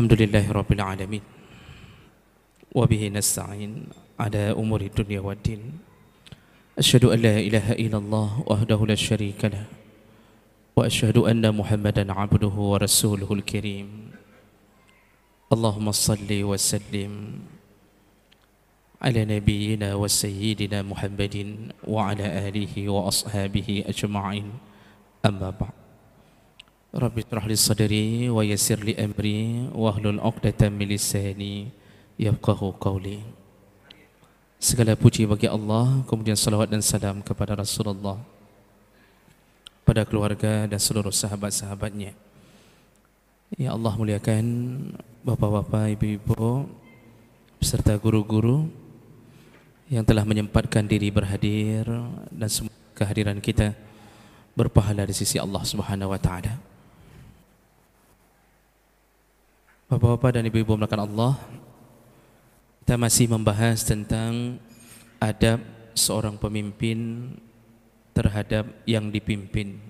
الحمد لله رب العالمين وبه نستعين على أمور الدنيا والدين أشهد أن لا إله إلا الله وحده لا شريك له وأشهد أن محمدا عبده ورسوله الكريم اللهم صل وسلم على نبينا وسيدنا محمد وعلى آله وأصحابه أجمعين أما بعد رب اشرح لي صدري ويسر لي امري واحلل عقدة من لساني يفقهوا قولي Segala puji bagi Allah Kemudian salawat dan salam kepada Rasulullah Pada keluarga dan seluruh sahabat-sahabatnya Ya Allah muliakan bapa-bapa, ibu-ibu Beserta guru-guru Yang telah menyempatkan diri berhadir Dan semua kehadiran kita Berpahala di sisi Allah Subhanahu Wa Taala. Bapak-bapak dan ibu-ibu melakukan Allah Kita masih membahas tentang Adab seorang pemimpin Terhadap yang dipimpin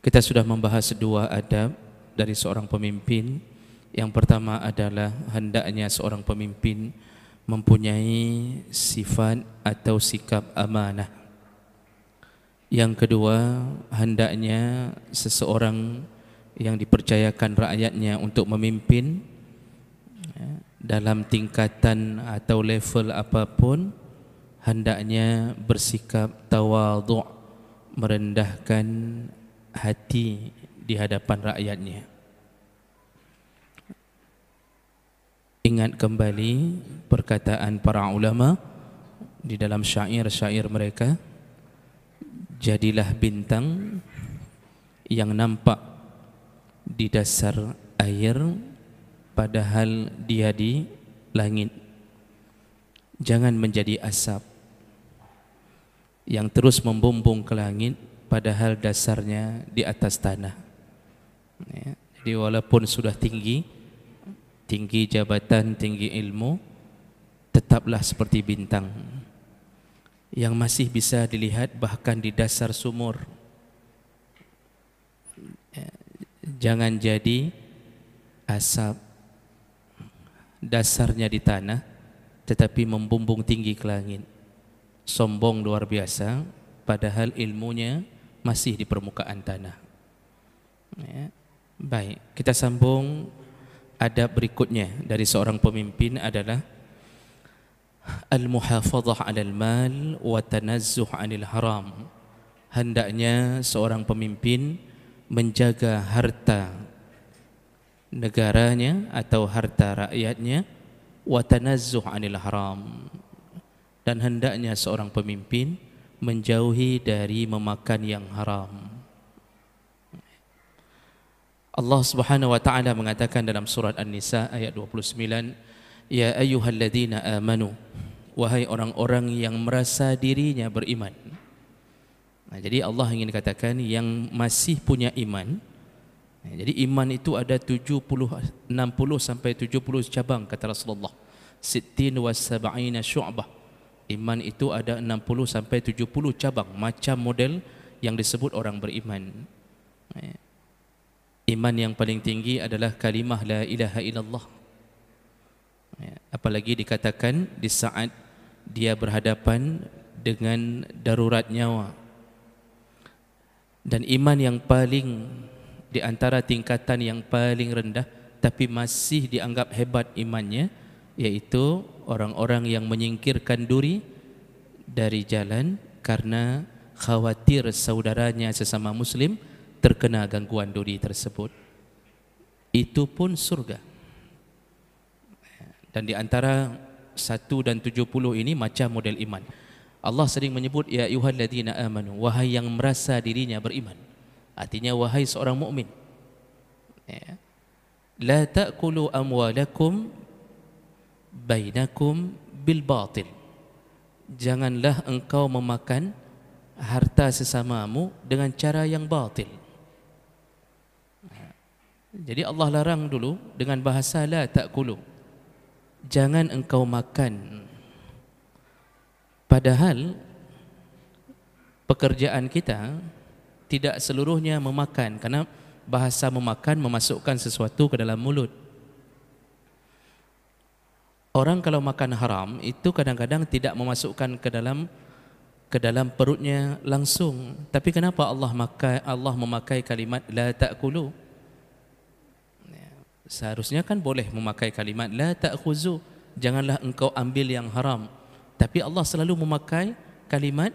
Kita sudah membahas dua adab Dari seorang pemimpin Yang pertama adalah Hendaknya seorang pemimpin Mempunyai sifat atau sikap amanah Yang kedua Hendaknya seseorang Mempunyai yang dipercayakan rakyatnya untuk memimpin ya, dalam tingkatan atau level apapun hendaknya bersikap tawaduk merendahkan hati di hadapan rakyatnya ingat kembali perkataan para ulama di dalam syair-syair mereka jadilah bintang yang nampak di dasar air padahal dia di langit jangan menjadi asap yang terus membumbung ke langit padahal dasarnya di atas tanah ya. jadi walaupun sudah tinggi tinggi jabatan tinggi ilmu tetaplah seperti bintang yang masih bisa dilihat bahkan di dasar sumur jangan jadi asap dasarnya di tanah tetapi membumbung tinggi ke langit sombong luar biasa padahal ilmunya masih di permukaan tanah ya. baik kita sambung adab berikutnya dari seorang pemimpin adalah al-muhafadhah 'alal mal wa tanazzuh 'anil haram hendaknya seorang pemimpin menjaga harta negaranya atau harta rakyatnya wa tanazzuh anil haram dan hendaknya seorang pemimpin menjauhi dari memakan yang haram Allah Subhanahu wa taala mengatakan dalam surat An-Nisa ayat 29 ya ayyuhalladzina amanu wahai orang-orang yang merasa dirinya beriman jadi Allah ingin katakan yang masih punya iman. jadi iman itu ada 70 60 sampai 70 cabang kata Rasulullah. Sittin wa sab'ina syu'bah. Iman itu ada 60 sampai 70 cabang macam model yang disebut orang beriman. Iman yang paling tinggi adalah kalimah la ilaha illallah. Apalagi dikatakan di saat dia berhadapan dengan darurat nyawa dan iman yang paling di antara tingkatan yang paling rendah tapi masih dianggap hebat imannya yaitu orang-orang yang menyingkirkan duri dari jalan karena khawatir saudaranya sesama muslim terkena gangguan duri tersebut itu pun surga dan di antara satu dan tujuh puluh ini macam model iman. Allah sering menyebut ya ayyuhalladzina amanu wahai yang merasa dirinya beriman. Artinya wahai seorang mukmin. Ya. La ta'kulu amwalakum bainakum bil batil. Janganlah engkau memakan harta sesamamu dengan cara yang batil. Jadi Allah larang dulu dengan bahasa la ta'kulu. Jangan engkau makan Padahal pekerjaan kita tidak seluruhnya memakan karena bahasa memakan memasukkan sesuatu ke dalam mulut. Orang kalau makan haram itu kadang-kadang tidak memasukkan ke dalam ke dalam perutnya langsung. Tapi kenapa Allah makai Allah memakai kalimat la ta'kulu? Ya, seharusnya kan boleh memakai kalimat la ta'khuzu, janganlah engkau ambil yang haram. Tapi Allah selalu memakai kalimat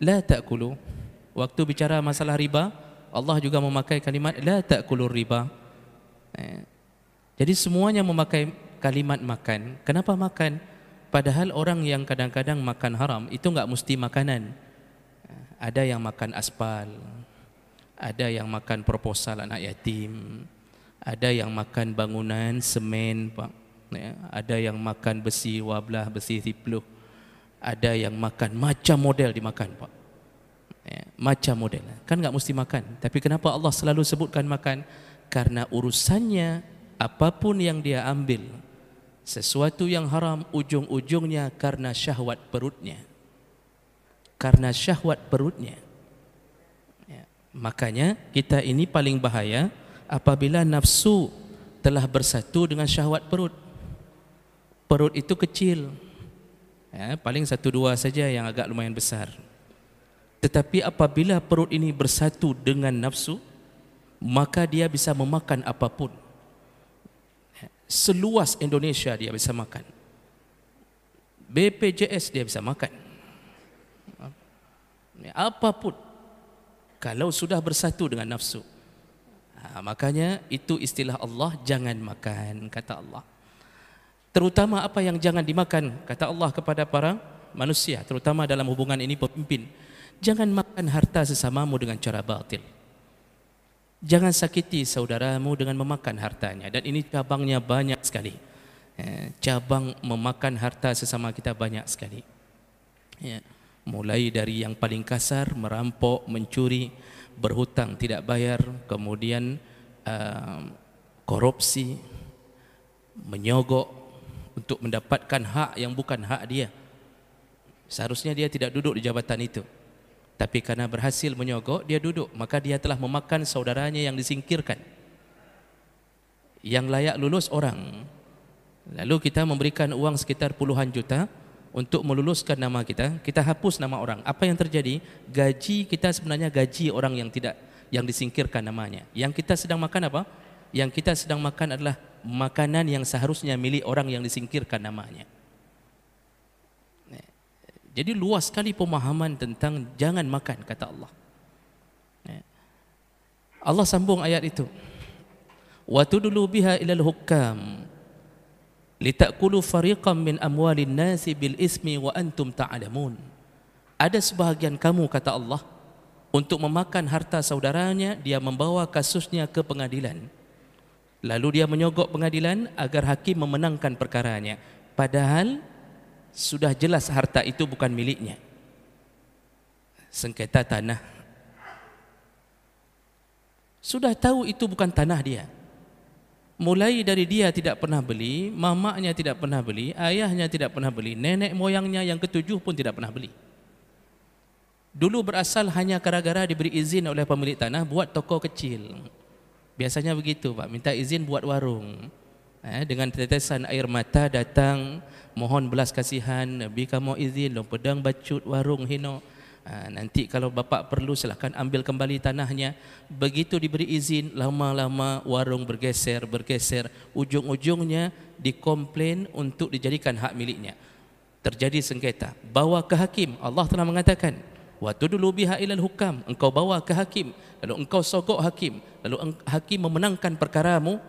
la ta'kulu. Waktu bicara masalah riba, Allah juga memakai kalimat la ta'kulur riba. Eh, jadi semuanya memakai kalimat makan. Kenapa makan? Padahal orang yang kadang-kadang makan haram itu enggak mesti makanan. Eh, ada yang makan aspal. Ada yang makan proposal anak yatim. Ada yang makan bangunan semen, Pak. Ya, ada yang makan besi wablah, besi tipluk ada yang makan macam model dimakan pak ya, macam model kan enggak mesti makan tapi kenapa Allah selalu sebutkan makan karena urusannya apapun yang dia ambil sesuatu yang haram ujung-ujungnya karena syahwat perutnya karena syahwat perutnya ya, makanya kita ini paling bahaya apabila nafsu telah bersatu dengan syahwat perut perut itu kecil ya, paling satu dua saja yang agak lumayan besar tetapi apabila perut ini bersatu dengan nafsu maka dia bisa memakan apapun ya, seluas Indonesia dia bisa makan BPJS dia bisa makan ya, apapun kalau sudah bersatu dengan nafsu ha, makanya itu istilah Allah jangan makan kata Allah terutama apa yang jangan dimakan kata Allah kepada para manusia terutama dalam hubungan ini pemimpin jangan makan harta sesamamu dengan cara batil jangan sakiti saudaramu dengan memakan hartanya dan ini cabangnya banyak sekali eh, cabang memakan harta sesama kita banyak sekali ya, mulai dari yang paling kasar merampok mencuri berhutang tidak bayar kemudian eh, korupsi menyogok untuk mendapatkan hak yang bukan hak dia. Seharusnya dia tidak duduk di jabatan itu. Tapi karena berhasil menyogok, dia duduk. Maka dia telah memakan saudaranya yang disingkirkan. Yang layak lulus orang. Lalu kita memberikan uang sekitar puluhan juta untuk meluluskan nama kita. Kita hapus nama orang. Apa yang terjadi? Gaji kita sebenarnya gaji orang yang tidak yang disingkirkan namanya. Yang kita sedang makan apa? Yang kita sedang makan adalah makanan yang seharusnya milik orang yang disingkirkan namanya. Eh, jadi luas sekali pemahaman tentang jangan makan kata Allah. Eh, Allah sambung ayat itu. Wa tudlu biha ila al-hukam litakulu fariqan min amwalin nasi bil ismi wa antum ta'lamun. Ada sebahagian kamu kata Allah untuk memakan harta saudaranya dia membawa kasusnya ke pengadilan. Lalu dia menyogok pengadilan agar hakim memenangkan perkaranya. Padahal sudah jelas harta itu bukan miliknya. Sengketa tanah. Sudah tahu itu bukan tanah dia. Mulai dari dia tidak pernah beli, mamaknya tidak pernah beli, ayahnya tidak pernah beli, nenek moyangnya yang ketujuh pun tidak pernah beli. Dulu berasal hanya gara-gara diberi izin oleh pemilik tanah buat toko kecil. Kecil. Biasanya begitu Pak, minta izin buat warung. Eh, dengan tetesan air mata datang mohon belas kasihan Nabi kamu izin lo pedang bacut warung hino. Eh, nanti kalau bapak perlu silakan ambil kembali tanahnya. Begitu diberi izin lama-lama warung bergeser bergeser ujung-ujungnya dikomplain untuk dijadikan hak miliknya. Terjadi sengketa. Bawa ke hakim. Allah telah mengatakan, Waktu dulu biha ilal hukam, engkau bawa ke hakim, lalu engkau sogok hakim, lalu hakim memenangkan perkaramu.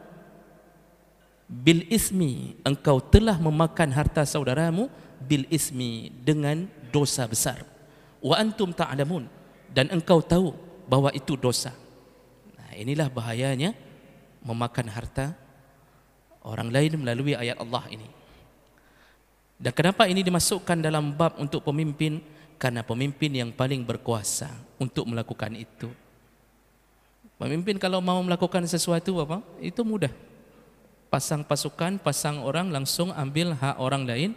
Bil ismi, engkau telah memakan harta saudaramu bil ismi dengan dosa besar. Wa antum ta'lamun dan engkau tahu bahwa itu dosa. Nah, inilah bahayanya memakan harta orang lain melalui ayat Allah ini. Dan kenapa ini dimasukkan dalam bab untuk pemimpin? karena pemimpin yang paling berkuasa untuk melakukan itu. Pemimpin kalau mau melakukan sesuatu apa? Itu mudah. Pasang pasukan, pasang orang langsung ambil hak orang lain,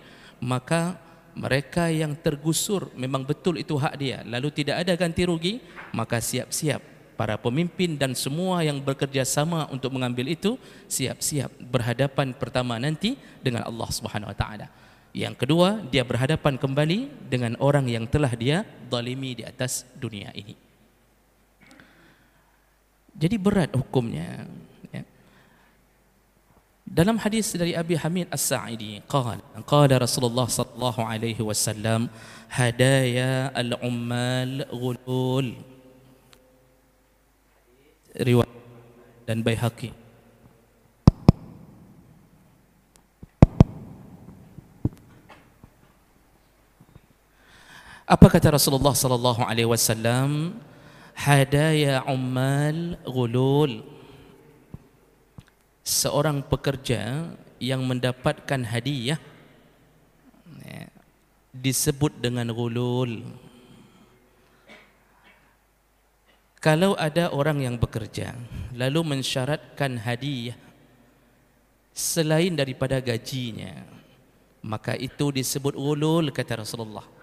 maka mereka yang tergusur memang betul itu hak dia. Lalu tidak ada ganti rugi, maka siap-siap para pemimpin dan semua yang bekerja sama untuk mengambil itu siap-siap berhadapan pertama nanti dengan Allah Subhanahu wa taala. Yang kedua, dia berhadapan kembali dengan orang yang telah dia zalimi di atas dunia ini. Jadi berat hukumnya. Ya. Dalam hadis dari Abi Hamid As-Sa'idi, qala, qala Rasulullah sallallahu alaihi wasallam, hadaya al-ummal ghulul. Riwayat dan Baihaqi. Apa kata Rasulullah sallallahu alaihi wasallam? Hadaya ummal ghulul. Seorang pekerja yang mendapatkan hadiah ya, disebut dengan ghulul. Kalau ada orang yang bekerja lalu mensyaratkan hadiah selain daripada gajinya maka itu disebut ulul kata Rasulullah.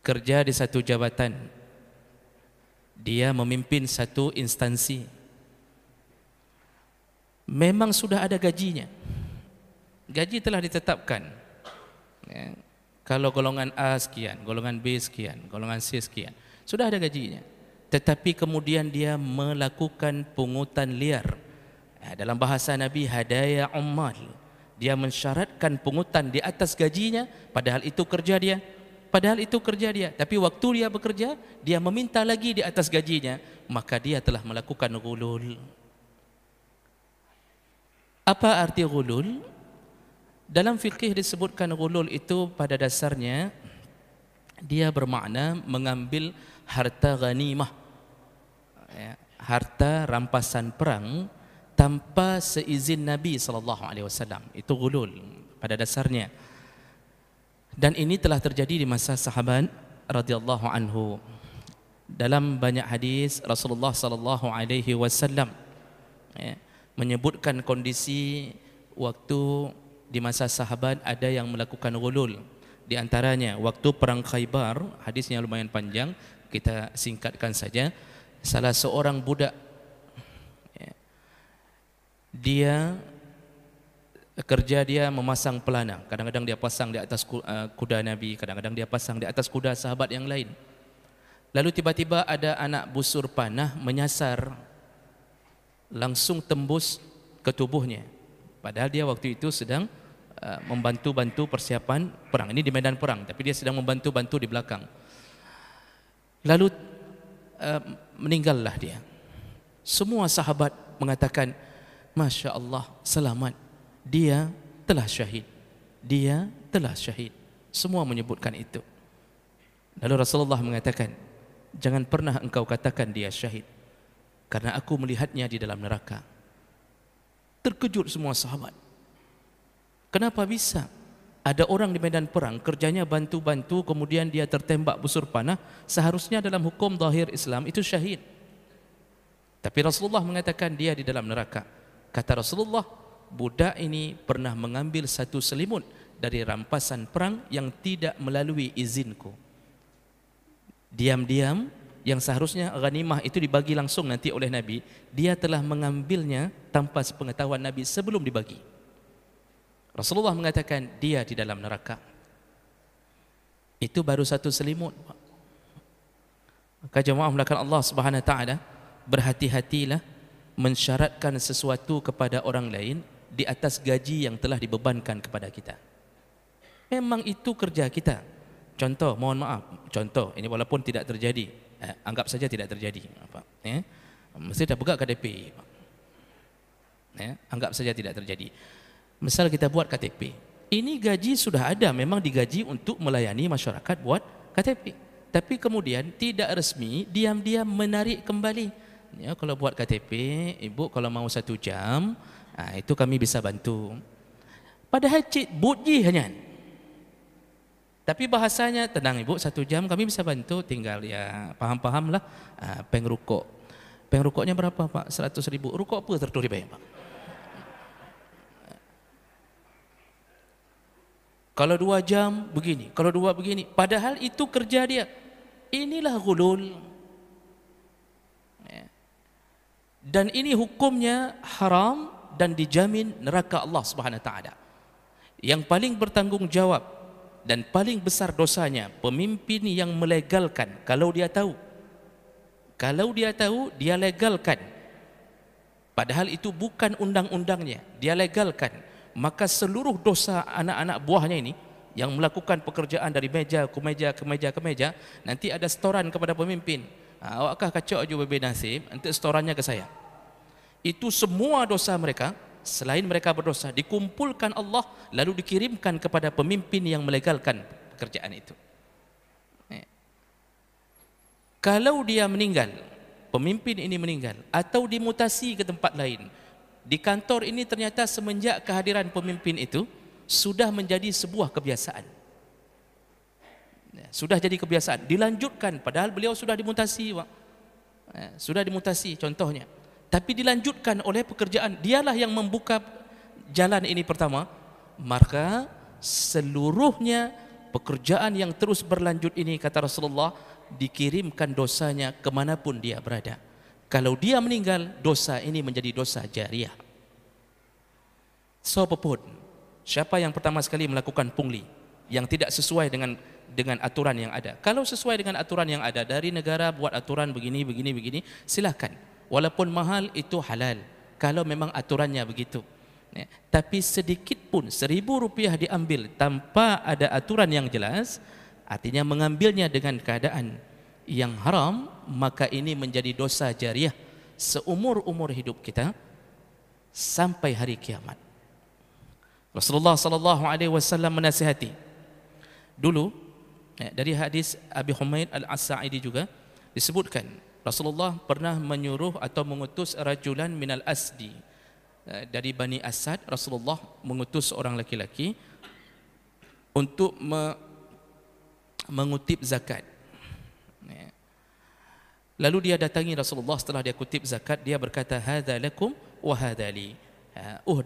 kerja di satu jabatan dia memimpin satu instansi memang sudah ada gajinya gaji telah ditetapkan ya. kalau golongan A sekian golongan B sekian golongan C sekian sudah ada gajinya tetapi kemudian dia melakukan pungutan liar ya, dalam bahasa Nabi hadaya ummal dia mensyaratkan pungutan di atas gajinya padahal itu kerja dia padahal itu kerja dia tapi waktu dia bekerja dia meminta lagi di atas gajinya maka dia telah melakukan gulul apa arti gulul dalam fikih disebutkan gulul itu pada dasarnya dia bermakna mengambil harta ghanimah ya, harta rampasan perang tanpa seizin Nabi sallallahu alaihi wasallam itu gulul pada dasarnya dan ini telah terjadi di masa sahabat radhiyallahu anhu dalam banyak hadis Rasulullah sallallahu alaihi wasallam ya, menyebutkan kondisi waktu di masa sahabat ada yang melakukan gulul di antaranya waktu perang Khaybar hadisnya lumayan panjang kita singkatkan saja salah seorang budak ya, dia kerja dia memasang pelana. Kadang-kadang dia pasang di atas eh, kuda Nabi, kadang-kadang dia pasang di atas kuda sahabat yang lain. Lalu tiba-tiba ada anak busur panah menyasar langsung tembus ke tubuhnya. Padahal dia waktu itu sedang eh, membantu-bantu persiapan perang. Ini di medan perang, tapi dia sedang membantu-bantu di belakang. Lalu eh, meninggallah dia. Semua sahabat mengatakan, "Masya-Allah, selamat." dia telah syahid. Dia telah syahid. Semua menyebutkan itu. Lalu Rasulullah mengatakan, jangan pernah engkau katakan dia syahid. Karena aku melihatnya di dalam neraka. Terkejut semua sahabat. Kenapa bisa? Ada orang di medan perang, kerjanya bantu-bantu, kemudian dia tertembak busur panah, seharusnya dalam hukum zahir Islam itu syahid. Tapi Rasulullah mengatakan dia di dalam neraka. Kata Rasulullah, budak ini pernah mengambil satu selimut dari rampasan perang yang tidak melalui izinku. Diam-diam yang seharusnya ghanimah itu dibagi langsung nanti oleh Nabi, dia telah mengambilnya tanpa sepengetahuan Nabi sebelum dibagi. Rasulullah mengatakan dia di dalam neraka. Itu baru satu selimut. Maka jemaah melakukan Allah Subhanahu Taala berhati-hatilah mensyaratkan sesuatu kepada orang lain di atas gaji yang telah dibebankan kepada kita. Memang itu kerja kita. Contoh, mohon maaf, contoh ini walaupun tidak terjadi, eh, anggap saja tidak terjadi. Apa? Eh, mesti dah buka KTP. Eh, ya? anggap saja tidak terjadi. Misal kita buat KTP. Ini gaji sudah ada, memang digaji untuk melayani masyarakat buat KTP. Tapi kemudian tidak resmi, diam-diam menarik kembali. Ya, kalau buat KTP, ibu kalau mau satu jam, Ha, itu kami bisa bantu. Padahal cik buji hanya. Tapi bahasanya tenang ibu satu jam kami bisa bantu tinggal ya paham-paham lah ha, pengrukok. Pengrukoknya berapa pak? 100 ribu. Rukok apa tertulis dibayar pak? Kalau dua jam begini, kalau dua begini. Padahal itu kerja dia. Inilah gulul. Ya. Dan ini hukumnya haram dan dijamin neraka Allah Subhanahu taala. Yang paling bertanggungjawab dan paling besar dosanya pemimpin yang melegalkan kalau dia tahu. Kalau dia tahu dia legalkan. Padahal itu bukan undang-undangnya, dia legalkan. Maka seluruh dosa anak-anak buahnya ini yang melakukan pekerjaan dari meja ke meja ke meja ke meja nanti ada setoran kepada pemimpin. Ah, awak kah kacau aja Bibi Nasib, nanti setorannya ke saya itu semua dosa mereka selain mereka berdosa dikumpulkan Allah lalu dikirimkan kepada pemimpin yang melegalkan pekerjaan itu ya. kalau dia meninggal pemimpin ini meninggal atau dimutasi ke tempat lain di kantor ini ternyata semenjak kehadiran pemimpin itu sudah menjadi sebuah kebiasaan ya, sudah jadi kebiasaan dilanjutkan padahal beliau sudah dimutasi ya, sudah dimutasi contohnya tapi dilanjutkan oleh pekerjaan dialah yang membuka jalan ini pertama maka seluruhnya pekerjaan yang terus berlanjut ini kata Rasulullah dikirimkan dosanya kemanapun dia berada kalau dia meninggal dosa ini menjadi dosa jariah so pepun siapa yang pertama sekali melakukan pungli yang tidak sesuai dengan dengan aturan yang ada. Kalau sesuai dengan aturan yang ada dari negara buat aturan begini begini begini, silakan walaupun mahal itu halal kalau memang aturannya begitu ya. tapi sedikit pun seribu rupiah diambil tanpa ada aturan yang jelas artinya mengambilnya dengan keadaan yang haram maka ini menjadi dosa jariah seumur-umur hidup kita sampai hari kiamat Rasulullah sallallahu alaihi wasallam menasihati dulu ya, dari hadis Abi Humaid Al-As'idi juga disebutkan Rasulullah pernah menyuruh atau mengutus rajulan minal asdi eh, dari Bani Asad Rasulullah mengutus seorang laki-laki untuk me- mengutip zakat eh. lalu dia datangi Rasulullah setelah dia kutip zakat dia berkata hadza lakum wa hadza li eh, uh,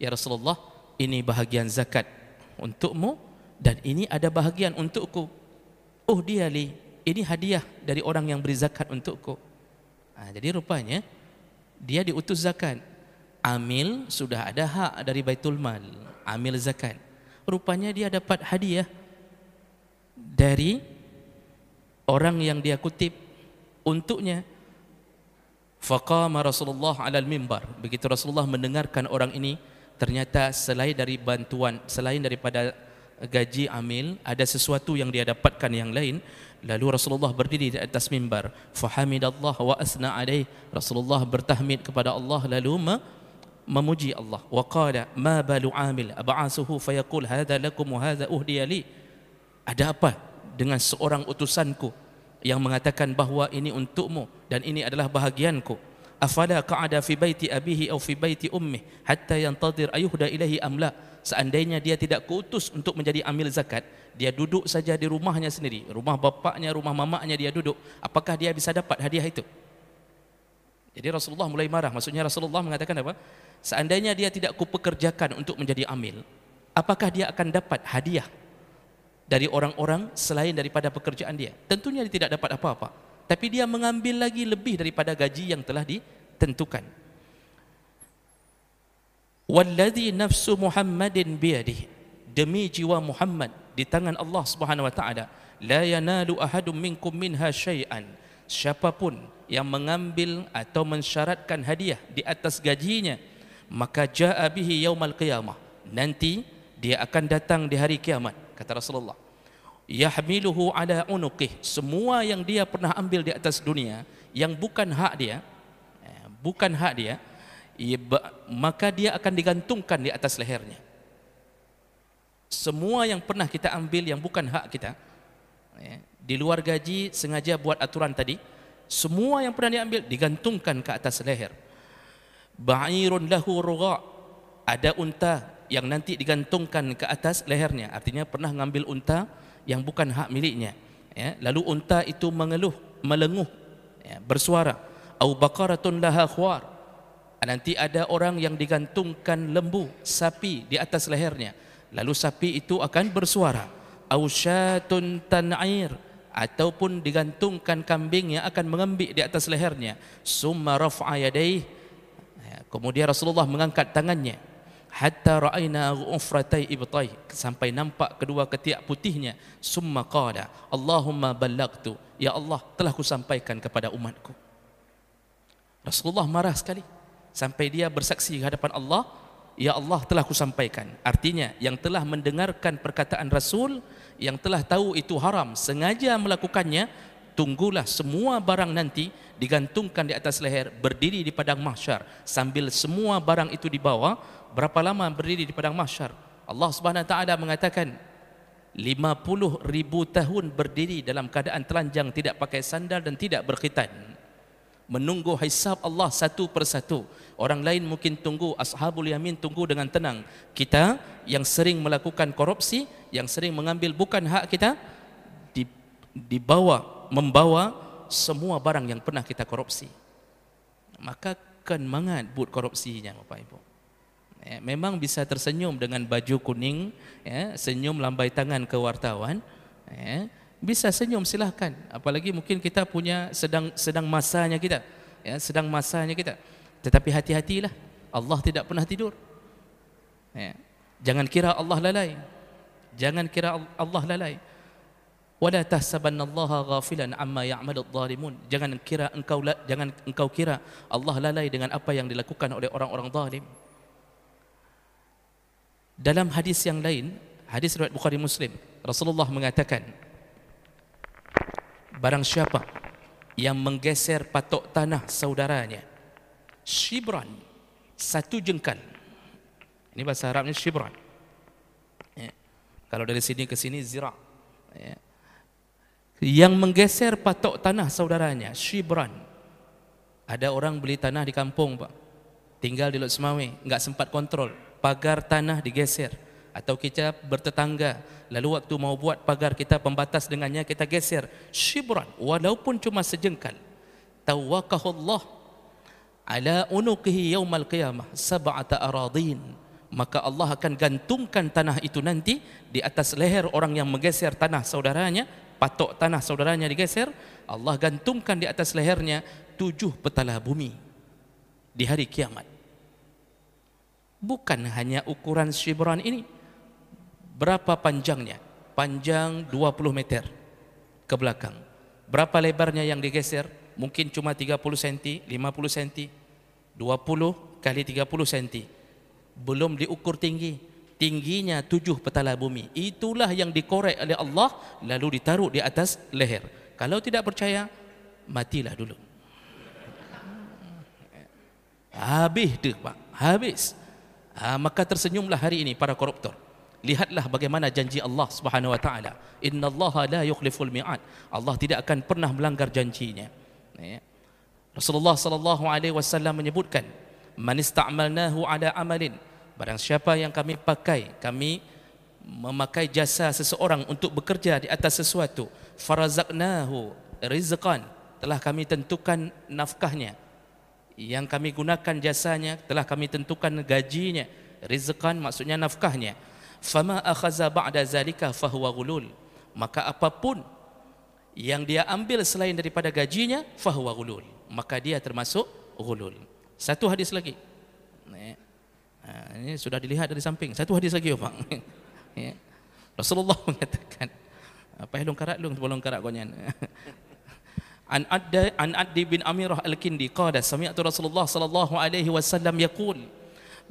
ya Rasulullah ini bahagian zakat untukmu dan ini ada bahagian untukku uhdiyali ini hadiah dari orang yang beri zakat untukku. Ha, jadi rupanya dia diutus zakat. Amil sudah ada hak dari Baitul Mal, amil zakat. Rupanya dia dapat hadiah dari orang yang dia kutip untuknya. Faqama Rasulullah ala mimbar. Begitu Rasulullah mendengarkan orang ini, ternyata selain dari bantuan, selain daripada gaji amil, ada sesuatu yang dia dapatkan yang lain. Lalu Rasulullah berdiri di atas mimbar. Fahamidallah wa asna alaih. Rasulullah bertahmid kepada Allah lalu me memuji Allah. Wa qala ma balu amil ab'asuhu fayakul hadha lakum wa hadha uhdiyali. Ada apa dengan seorang utusanku yang mengatakan bahawa ini untukmu dan ini adalah bahagianku. Afala qa'ada fi baiti abihi aw fi baiti ummi hatta yantadir ayuhda ilahi amla seandainya dia tidak kutus untuk menjadi amil zakat dia duduk saja di rumahnya sendiri rumah bapaknya rumah mamaknya dia duduk apakah dia bisa dapat hadiah itu jadi Rasulullah mulai marah maksudnya Rasulullah mengatakan apa seandainya dia tidak kupekerjakan untuk menjadi amil apakah dia akan dapat hadiah dari orang-orang selain daripada pekerjaan dia tentunya dia tidak dapat apa-apa tapi dia mengambil lagi lebih daripada gaji yang telah ditentukan Walladhi nafsu Muhammadin biyadih Demi jiwa Muhammad di tangan Allah Subhanahu wa taala la yanalu ahadum minkum minha syai'an siapapun yang mengambil atau mensyaratkan hadiah di atas gajinya maka jaa bihi yaumal qiyamah nanti dia akan datang di hari kiamat kata Rasulullah yahmiluhu ala unuqih semua yang dia pernah ambil di atas dunia yang bukan hak dia eh, bukan hak dia Iba, maka dia akan digantungkan di atas lehernya. Semua yang pernah kita ambil yang bukan hak kita, ya, di luar gaji sengaja buat aturan tadi, semua yang pernah diambil digantungkan ke atas leher. Ba'irun lahu ruga. Ada unta yang nanti digantungkan ke atas lehernya. Artinya pernah mengambil unta yang bukan hak miliknya. Ya, lalu unta itu mengeluh, melenguh, ya, bersuara. Au baqaratun laha khuar. Ah, nanti ada orang yang digantungkan lembu, sapi di atas lehernya. Lalu sapi itu akan bersuara. Awsyatun tan'ir. Ataupun digantungkan kambing yang akan mengembik di atas lehernya. Summa raf'a yadaih. Ya, kemudian Rasulullah mengangkat tangannya. Hatta ra'ayna ufratai ibtai. Sampai nampak kedua ketiak putihnya. Summa qada. Allahumma balagtu. Ya Allah telah kusampaikan kepada umatku. Rasulullah marah sekali sampai dia bersaksi di hadapan Allah ya Allah telah ku sampaikan artinya yang telah mendengarkan perkataan rasul yang telah tahu itu haram sengaja melakukannya tunggulah semua barang nanti digantungkan di atas leher berdiri di padang mahsyar sambil semua barang itu dibawa berapa lama berdiri di padang mahsyar Allah Subhanahu wa taala mengatakan 50 ribu tahun berdiri dalam keadaan telanjang tidak pakai sandal dan tidak berkhitan menunggu hisab Allah satu persatu. Orang lain mungkin tunggu, ashabul yamin tunggu dengan tenang. Kita yang sering melakukan korupsi, yang sering mengambil bukan hak kita, dibawa, membawa semua barang yang pernah kita korupsi. Maka kan mangat buat korupsinya, Bapak Ibu. Ya, memang bisa tersenyum dengan baju kuning, ya, senyum lambai tangan ke wartawan, ya bisa senyum silakan apalagi mungkin kita punya sedang sedang masanya kita ya sedang masanya kita tetapi hati-hatilah Allah tidak pernah tidur ya jangan kira Allah lalai jangan kira Allah lalai wala tahsabannallaha ghafilan amma ya'malud zalimun jangan kira engkau jangan engkau kira Allah lalai dengan apa yang dilakukan oleh orang-orang zalim dalam hadis yang lain hadis riwayat Bukhari Muslim Rasulullah mengatakan Barang siapa yang menggeser patok tanah saudaranya Shibran Satu jengkal Ini bahasa Arabnya Shibran ya. Kalau dari sini ke sini Zira ya. Yang menggeser patok tanah saudaranya Shibran Ada orang beli tanah di kampung Pak. Tinggal di Lut Semawi Enggak sempat kontrol Pagar tanah digeser atau kita bertetangga lalu waktu mau buat pagar kita pembatas dengannya kita geser syibran walaupun cuma sejengkal tawakkahullah ala unuqihi yaumal qiyamah sab'ata aradin maka Allah akan gantungkan tanah itu nanti di atas leher orang yang menggeser tanah saudaranya patok tanah saudaranya digeser Allah gantungkan di atas lehernya tujuh petala bumi di hari kiamat bukan hanya ukuran syibran ini berapa panjangnya? Panjang 20 meter ke belakang. Berapa lebarnya yang digeser? Mungkin cuma 30 senti, 50 senti, 20 kali 30 senti. Belum diukur tinggi. Tingginya tujuh petala bumi. Itulah yang dikorek oleh Allah lalu ditaruh di atas leher. Kalau tidak percaya, matilah dulu. Habis dia, Pak. Habis. Ha, maka tersenyumlah hari ini para koruptor. Lihatlah bagaimana janji Allah Subhanahu wa taala. Innallaha la yukhliful mi'ad. Allah tidak akan pernah melanggar janjinya. Ya. Rasulullah sallallahu alaihi wasallam menyebutkan, "Man ista'malnahu ala amalin." Barang siapa yang kami pakai, kami memakai jasa seseorang untuk bekerja di atas sesuatu, farazaqnahu rizqan. Telah kami tentukan nafkahnya. Yang kami gunakan jasanya, telah kami tentukan gajinya, rizqan maksudnya nafkahnya fama akhaza ba'da zalika fahuwa ghulul maka apapun yang dia ambil selain daripada gajinya fahuwa ghulul maka dia termasuk ghulul satu hadis lagi ha, ini sudah dilihat dari samping satu hadis lagi ya bang Rasulullah mengatakan apa yang karat lung tolong karat konya an adda an addi bin amirah al-kindi qala sami'tu rasulullah sallallahu alaihi wasallam yaqool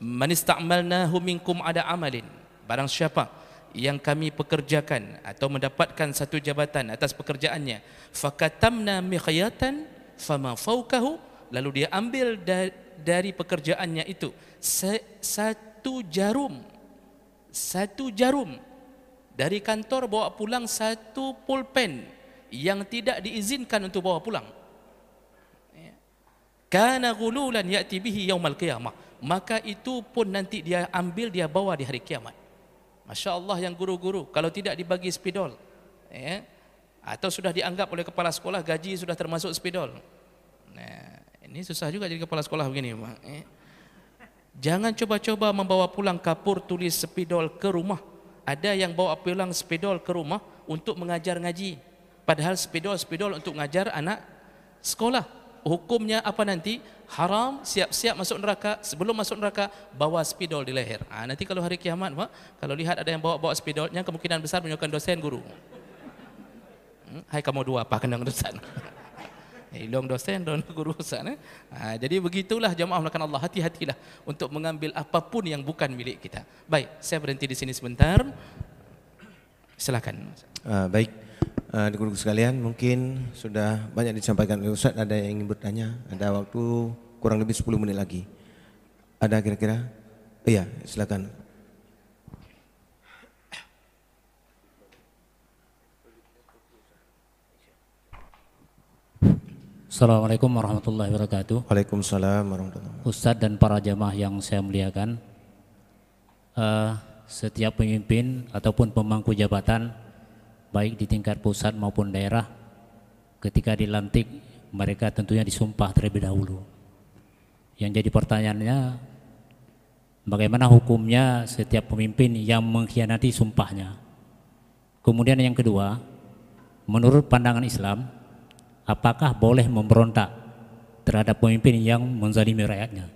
man istamalnahu kum ada amalin Barang siapa yang kami pekerjakan atau mendapatkan satu jabatan atas pekerjaannya, fakatamna mikhayatan fama faukahu, lalu dia ambil dari pekerjaannya itu satu jarum, satu jarum dari kantor bawa pulang satu pulpen yang tidak diizinkan untuk bawa pulang. Ya. Karena gululan yati bihi mal qiyamah. Maka itu pun nanti dia ambil dia bawa di hari kiamat. Masya Allah yang guru-guru kalau tidak dibagi spidol ya, atau sudah dianggap oleh kepala sekolah gaji sudah termasuk spidol nah, ini susah juga jadi kepala sekolah begini ya. jangan coba-coba membawa pulang kapur tulis spidol ke rumah ada yang bawa pulang spidol ke rumah untuk mengajar ngaji padahal spidol-spidol untuk mengajar anak sekolah hukumnya apa nanti haram siap-siap masuk neraka sebelum masuk neraka bawa spidol di leher ha, nanti kalau hari kiamat pak, kalau lihat ada yang bawa-bawa spidol yang kemungkinan besar menyokong dosen guru hmm, hai kamu dua apa kena eh, dosen hilang dosen dan guru sana. Eh. Ah, ha, jadi begitulah jemaah melakukan Allah hati-hatilah untuk mengambil apapun yang bukan milik kita. Baik, saya berhenti di sini sebentar. Silakan. Uh, baik. uh, eh, di guru sekalian mungkin sudah banyak disampaikan oleh Ustaz, ada yang ingin bertanya, ada waktu kurang lebih 10 menit lagi. Ada kira-kira? Iya, silakan. Assalamualaikum warahmatullahi wabarakatuh. Waalaikumsalam warahmatullahi wabarakatuh. Ustadz dan para jamaah yang saya muliakan, uh, setiap pemimpin ataupun pemangku jabatan baik di tingkat pusat maupun daerah ketika dilantik mereka tentunya disumpah terlebih dahulu. Yang jadi pertanyaannya bagaimana hukumnya setiap pemimpin yang mengkhianati sumpahnya? Kemudian yang kedua, menurut pandangan Islam, apakah boleh memberontak terhadap pemimpin yang menzalimi rakyatnya?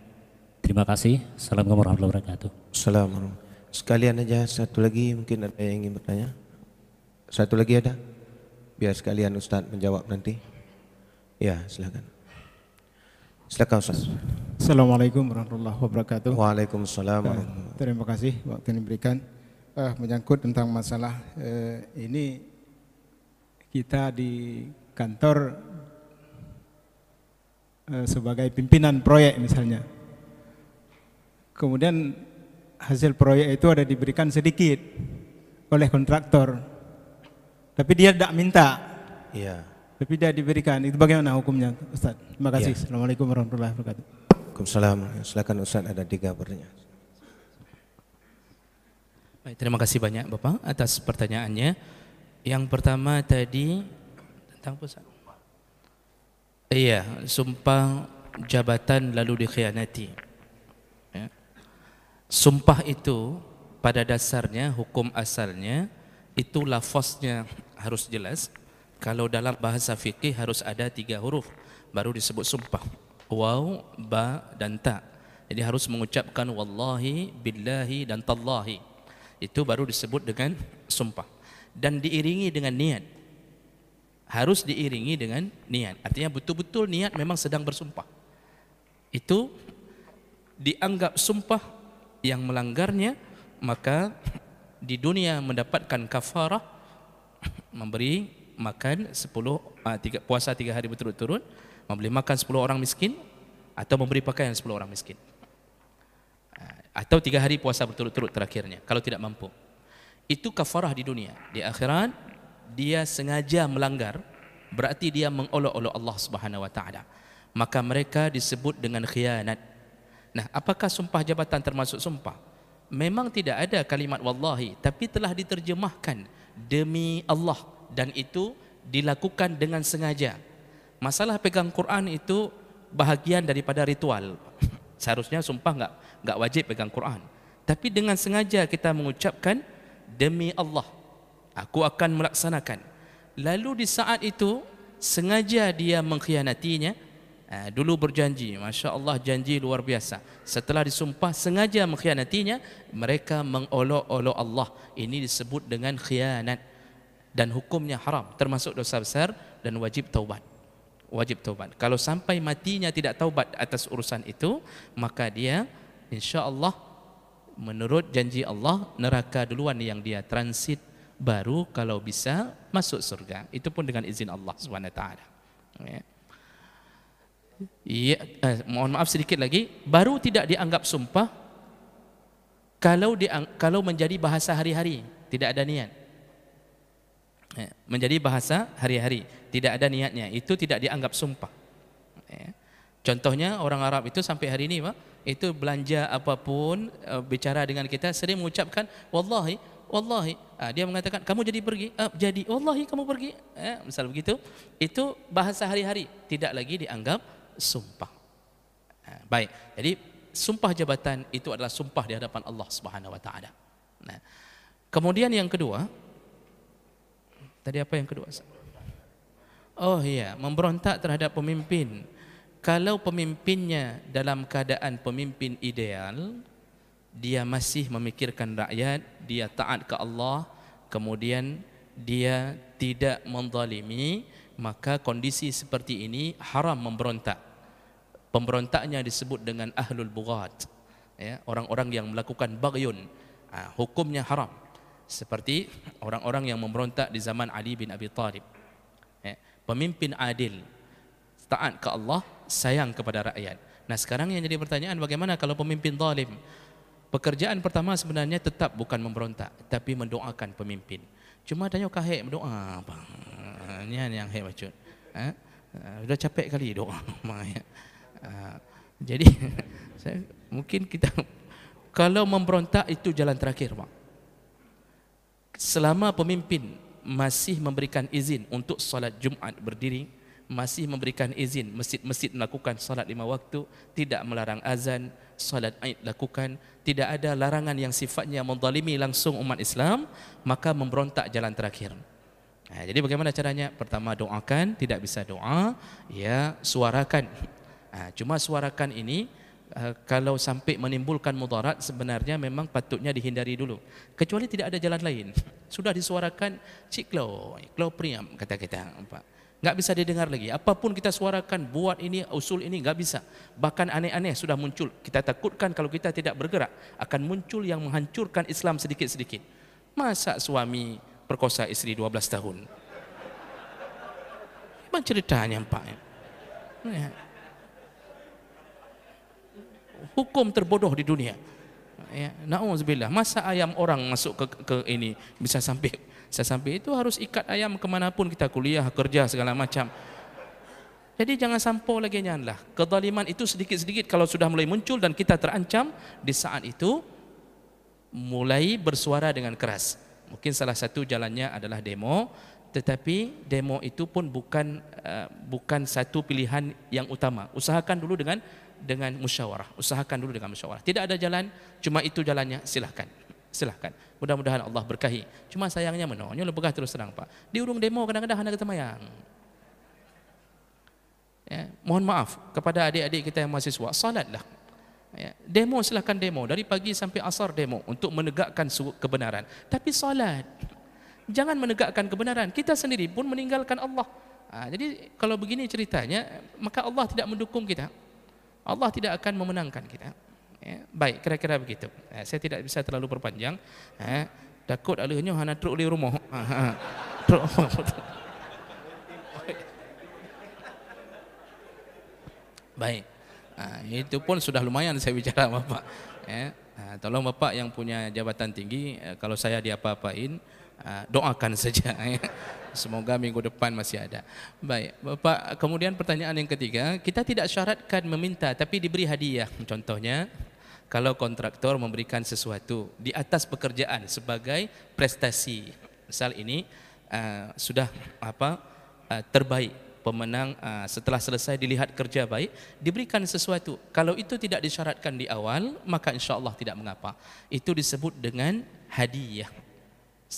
Terima kasih. Assalamualaikum warahmatullahi wabarakatuh. Assalamualaikum. Sekalian aja satu lagi mungkin ada yang ingin bertanya. Satu lagi ada? Biar sekalian Ustaz menjawab nanti. Ya, silakan. Silakan Ustaz. Assalamualaikum warahmatullahi wabarakatuh. Waalaikumsalam. Uh, terima kasih waktu yang diberikan. Uh, menyangkut tentang masalah uh, ini kita di kantor uh, sebagai pimpinan proyek misalnya. Kemudian hasil proyek itu ada diberikan sedikit oleh kontraktor tapi dia tidak minta. Iya. Tapi dia diberikan. Itu bagaimana hukumnya, Ustaz? Terima kasih. Ya. Assalamualaikum warahmatullahi wabarakatuh. Waalaikumsalam. Silakan Ustaz ada tiga pertanyaan. Baik, terima kasih banyak Bapak atas pertanyaannya. Yang pertama tadi tentang pusat. Iya, sumpah jabatan lalu dikhianati. Ya. Sumpah itu pada dasarnya hukum asalnya itu lafaznya harus jelas kalau dalam bahasa fikih harus ada tiga huruf baru disebut sumpah waw, ba dan ta jadi harus mengucapkan wallahi billahi dan tallahi itu baru disebut dengan sumpah dan diiringi dengan niat harus diiringi dengan niat artinya betul-betul niat memang sedang bersumpah itu dianggap sumpah yang melanggarnya maka di dunia mendapatkan kafarah memberi makan 10 ah, puasa 3 hari berturut-turut memberi makan 10 orang miskin atau memberi pakaian 10 orang miskin ah, atau 3 hari puasa berturut-turut terakhirnya kalau tidak mampu itu kafarah di dunia di akhirat dia sengaja melanggar berarti dia mengolok-olok Allah Subhanahu wa taala maka mereka disebut dengan khianat nah apakah sumpah jabatan termasuk sumpah memang tidak ada kalimat wallahi tapi telah diterjemahkan demi Allah dan itu dilakukan dengan sengaja. Masalah pegang Quran itu bahagian daripada ritual. Seharusnya sumpah enggak enggak wajib pegang Quran. Tapi dengan sengaja kita mengucapkan demi Allah aku akan melaksanakan. Lalu di saat itu sengaja dia mengkhianatinya, Eh, dulu berjanji, masya Allah janji luar biasa. Setelah disumpah sengaja mengkhianatinya, mereka mengolok-olok Allah. Ini disebut dengan khianat dan hukumnya haram, termasuk dosa besar dan wajib taubat. Wajib taubat. Kalau sampai matinya tidak taubat atas urusan itu, maka dia insya Allah menurut janji Allah neraka duluan yang dia transit baru kalau bisa masuk surga itu pun dengan izin Allah swt. wa Ya, eh, mohon maaf sedikit lagi, baru tidak dianggap sumpah kalau diang, kalau menjadi bahasa hari-hari, tidak ada niat. Eh, menjadi bahasa hari-hari, tidak ada niatnya, itu tidak dianggap sumpah. Eh, contohnya orang Arab itu sampai hari ini, Pak, itu belanja apapun, eh, bicara dengan kita sering mengucapkan wallahi, wallahi. Ah, dia mengatakan, "Kamu jadi pergi?" Eh, jadi, wallahi kamu pergi." Eh, misal begitu, itu bahasa hari-hari, tidak lagi dianggap sumpah. Ha, baik. Jadi sumpah jabatan itu adalah sumpah di hadapan Allah Subhanahu wa taala. Kemudian yang kedua Tadi apa yang kedua? Oh iya, memberontak terhadap pemimpin. Kalau pemimpinnya dalam keadaan pemimpin ideal, dia masih memikirkan rakyat, dia taat ke Allah, kemudian dia tidak mendalimi, maka kondisi seperti ini haram memberontak pemberontaknya disebut dengan ahlul bughat ya orang-orang yang melakukan baghyun ha, hukumnya haram seperti orang-orang yang memberontak di zaman Ali bin Abi Talib ya pemimpin adil taat ke Allah sayang kepada rakyat nah sekarang yang jadi pertanyaan bagaimana kalau pemimpin zalim pekerjaan pertama sebenarnya tetap bukan memberontak tapi mendoakan pemimpin cuma tanya kahek berdoa bang ni kan yang hebat ha? Uh, capek kali doa ya. Ah, jadi saya, mungkin kita kalau memberontak itu jalan terakhir pak. Selama pemimpin masih memberikan izin untuk solat Jumaat berdiri, masih memberikan izin masjid-masjid melakukan solat lima waktu, tidak melarang azan, solat Aid lakukan, tidak ada larangan yang sifatnya mendalimi langsung umat Islam, maka memberontak jalan terakhir. Nah, jadi bagaimana caranya? Pertama doakan, tidak bisa doa, ya suarakan Ha, cuma suarakan ini uh, kalau sampai menimbulkan mudarat sebenarnya memang patutnya dihindari dulu. Kecuali tidak ada jalan lain. Sudah disuarakan ciklo, klau, priam kata kita. Nampak. Enggak bisa didengar lagi. Apapun kita suarakan buat ini usul ini enggak bisa. Bahkan aneh-aneh sudah muncul. Kita takutkan kalau kita tidak bergerak akan muncul yang menghancurkan Islam sedikit-sedikit. Masa suami perkosa isteri 12 tahun. Macam ceritanya, Pak. Ya hukum terbodoh di dunia. Ya, Nauzubillah. Masa ayam orang masuk ke, ke ini bisa sampai bisa sampai itu harus ikat ayam ke pun kita kuliah, kerja segala macam. Jadi jangan sampo lagi nyanlah. Kedzaliman itu sedikit-sedikit kalau sudah mulai muncul dan kita terancam di saat itu mulai bersuara dengan keras. Mungkin salah satu jalannya adalah demo, tetapi demo itu pun bukan eh, bukan satu pilihan yang utama. Usahakan dulu dengan dengan musyawarah. Usahakan dulu dengan musyawarah. Tidak ada jalan, cuma itu jalannya, silakan. Silakan. Mudah-mudahan Allah berkahi. Cuma sayangnya menonyo lebih terus terang, Pak. Di urung demo kadang-kadang anak kita mayang. Ya, mohon maaf kepada adik-adik kita yang mahasiswa, salatlah. Ya, demo silakan demo dari pagi sampai asar demo untuk menegakkan kebenaran. Tapi salat. Jangan menegakkan kebenaran. Kita sendiri pun meninggalkan Allah. Ha, jadi kalau begini ceritanya, maka Allah tidak mendukung kita. Allah tidak akan memenangkan kita. Ya, baik, kira-kira begitu. Ya, saya tidak bisa terlalu berpanjang. Ya, eh, takut alihnya hana truk di rumah. Ha, ha, ha. baik. Nah, itu pun sudah lumayan saya bicara Bapak. Ya, tolong Bapak yang punya jabatan tinggi, eh, kalau saya diapa-apain, Ah, doakan saja ya. Semoga minggu depan masih ada. Baik, Bapak, kemudian pertanyaan yang ketiga, kita tidak syaratkan meminta tapi diberi hadiah. Contohnya, kalau kontraktor memberikan sesuatu di atas pekerjaan sebagai prestasi. Misal ini uh, sudah apa? Uh, terbaik pemenang uh, setelah selesai dilihat kerja baik diberikan sesuatu. Kalau itu tidak disyaratkan di awal, maka insya Allah tidak mengapa. Itu disebut dengan hadiah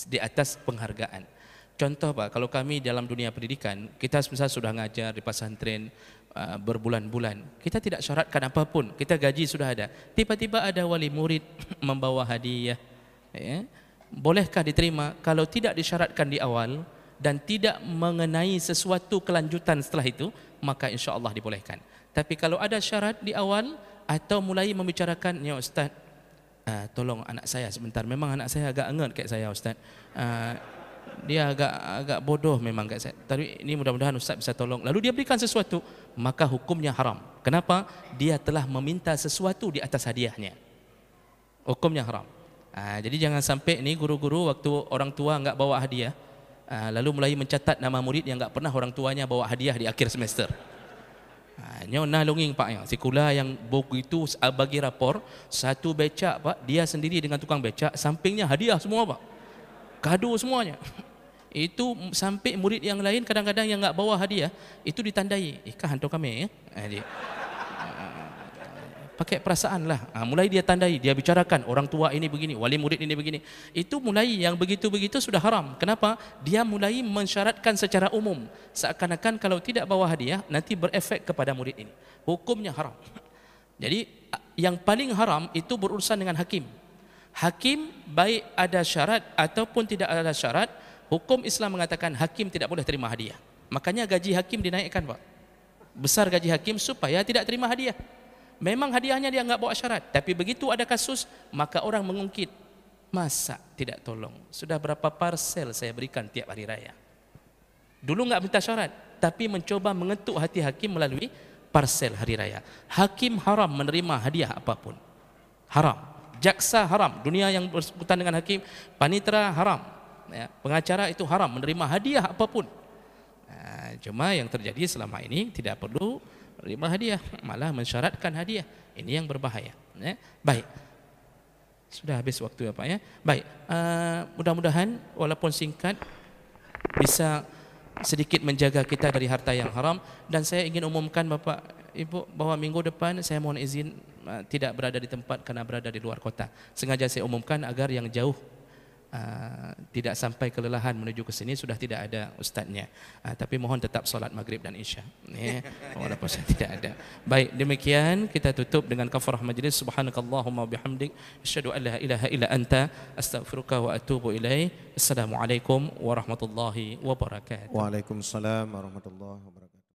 di atas penghargaan. Contoh Pak, kalau kami dalam dunia pendidikan, kita misalnya sudah mengajar di pesantren uh, berbulan-bulan, kita tidak syaratkan apapun, kita gaji sudah ada. Tiba-tiba ada wali murid membawa hadiah. Ya. Bolehkah diterima kalau tidak disyaratkan di awal dan tidak mengenai sesuatu kelanjutan setelah itu, maka insya Allah dibolehkan. Tapi kalau ada syarat di awal atau mulai membicarakan, ya Ustaz, uh, tolong anak saya sebentar. Memang anak saya agak engat kayak saya Ustaz. Uh, dia agak agak bodoh memang kayak saya. Tapi ini mudah-mudahan Ustaz bisa tolong. Lalu dia berikan sesuatu, maka hukumnya haram. Kenapa? Dia telah meminta sesuatu di atas hadiahnya. Hukumnya haram. Uh, jadi jangan sampai ni guru-guru waktu orang tua enggak bawa hadiah, uh, lalu mulai mencatat nama murid yang enggak pernah orang tuanya bawa hadiah di akhir semester. Ah, Nyona longing pak yang sekolah yang begitu ah, bagi rapor satu becak pak dia sendiri dengan tukang becak sampingnya hadiah semua pak kado semuanya itu sampai murid yang lain kadang-kadang yang enggak bawa hadiah itu ditandai ikah hantu kami ya. Eh? pakai perasaan lah. Ha, mulai dia tandai, dia bicarakan orang tua ini begini, wali murid ini begini. Itu mulai yang begitu-begitu sudah haram. Kenapa? Dia mulai mensyaratkan secara umum. Seakan-akan kalau tidak bawa hadiah, nanti berefek kepada murid ini. Hukumnya haram. Jadi yang paling haram itu berurusan dengan hakim. Hakim baik ada syarat ataupun tidak ada syarat, hukum Islam mengatakan hakim tidak boleh terima hadiah. Makanya gaji hakim dinaikkan, Pak. Besar gaji hakim supaya tidak terima hadiah memang hadiahnya dia enggak bawa syarat tapi begitu ada kasus maka orang mengungkit masa tidak tolong sudah berapa parsel saya berikan tiap hari raya dulu enggak minta syarat tapi mencoba mengetuk hati hakim melalui parsel hari raya hakim haram menerima hadiah apapun haram jaksa haram dunia yang bersangkutan dengan hakim panitra haram ya, pengacara itu haram menerima hadiah apapun nah, cuma yang terjadi selama ini tidak perlu menerima hadiah malah mensyaratkan hadiah ini yang berbahaya ya. baik sudah habis waktu ya ya baik uh, mudah-mudahan walaupun singkat bisa sedikit menjaga kita dari harta yang haram dan saya ingin umumkan Bapak Ibu bahwa minggu depan saya mohon izin uh, tidak berada di tempat karena berada di luar kota sengaja saya umumkan agar yang jauh uh, tidak sampai kelelahan menuju ke sini sudah tidak ada ustaznya. Uh, tapi mohon tetap solat maghrib dan isya. Yeah. Walaupun saya tidak ada. Baik, demikian kita tutup dengan kafarah majlis. Subhanakallahumma bihamdik. Asyadu an la ilaha illa anta. Astaghfiruka wa atubu ilaih. Assalamualaikum warahmatullahi wabarakatuh. Waalaikumsalam warahmatullahi wabarakatuh.